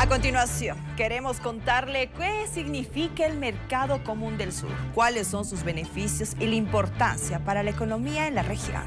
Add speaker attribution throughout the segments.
Speaker 1: A continuación, queremos contarle qué significa el mercado común del sur, cuáles son sus beneficios y la importancia para la economía en la región.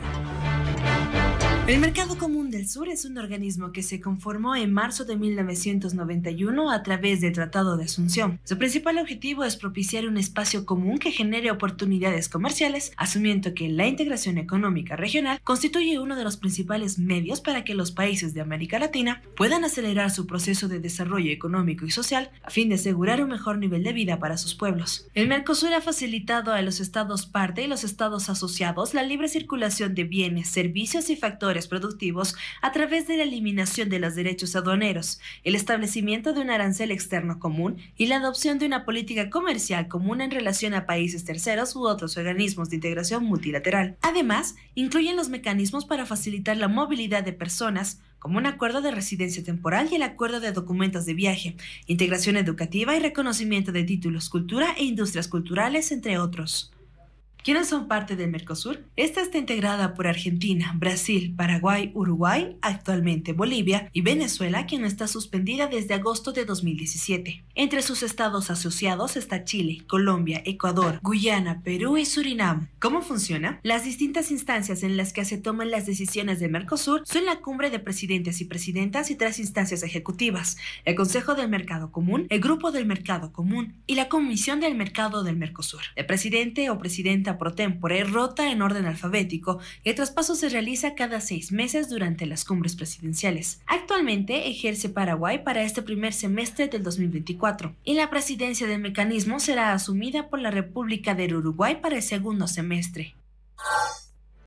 Speaker 1: El mercado común el Sur es un
Speaker 2: organismo que se conformó en marzo de 1991 a través del Tratado de Asunción. Su principal objetivo es propiciar un espacio común que genere oportunidades comerciales, asumiendo que la integración económica regional constituye uno de los principales medios para que los países de América Latina puedan acelerar su proceso de desarrollo económico y social a fin de asegurar un mejor nivel de vida para sus pueblos. El Mercosur ha facilitado a los estados parte y los estados asociados la libre circulación de bienes, servicios y factores productivos a través de la eliminación de los derechos aduaneros, el establecimiento de un arancel externo común y la adopción de una política comercial común en relación a países terceros u otros organismos de integración multilateral. Además, incluyen los mecanismos para facilitar la movilidad de personas, como un acuerdo de residencia temporal y el acuerdo de documentos de viaje, integración educativa y reconocimiento de títulos, cultura e industrias culturales, entre otros. ¿Quiénes son parte del Mercosur? Esta está integrada por Argentina, Brasil, Paraguay, Uruguay, actualmente Bolivia y Venezuela, quien está suspendida desde agosto de 2017. Entre sus estados asociados está Chile, Colombia, Ecuador, Guyana, Perú y Surinam. ¿Cómo funciona? Las distintas instancias en las que se toman las decisiones del Mercosur son la cumbre de presidentes y presidentas y tres instancias ejecutivas, el Consejo del Mercado Común, el Grupo del Mercado Común y la Comisión del Mercado del Mercosur. El presidente o presidenta pro tempore, rota en orden alfabético, y el traspaso se realiza cada seis meses durante las cumbres presidenciales. Actualmente ejerce Paraguay para este primer semestre del 2024, y la presidencia del mecanismo será asumida por la República del Uruguay para el segundo semestre.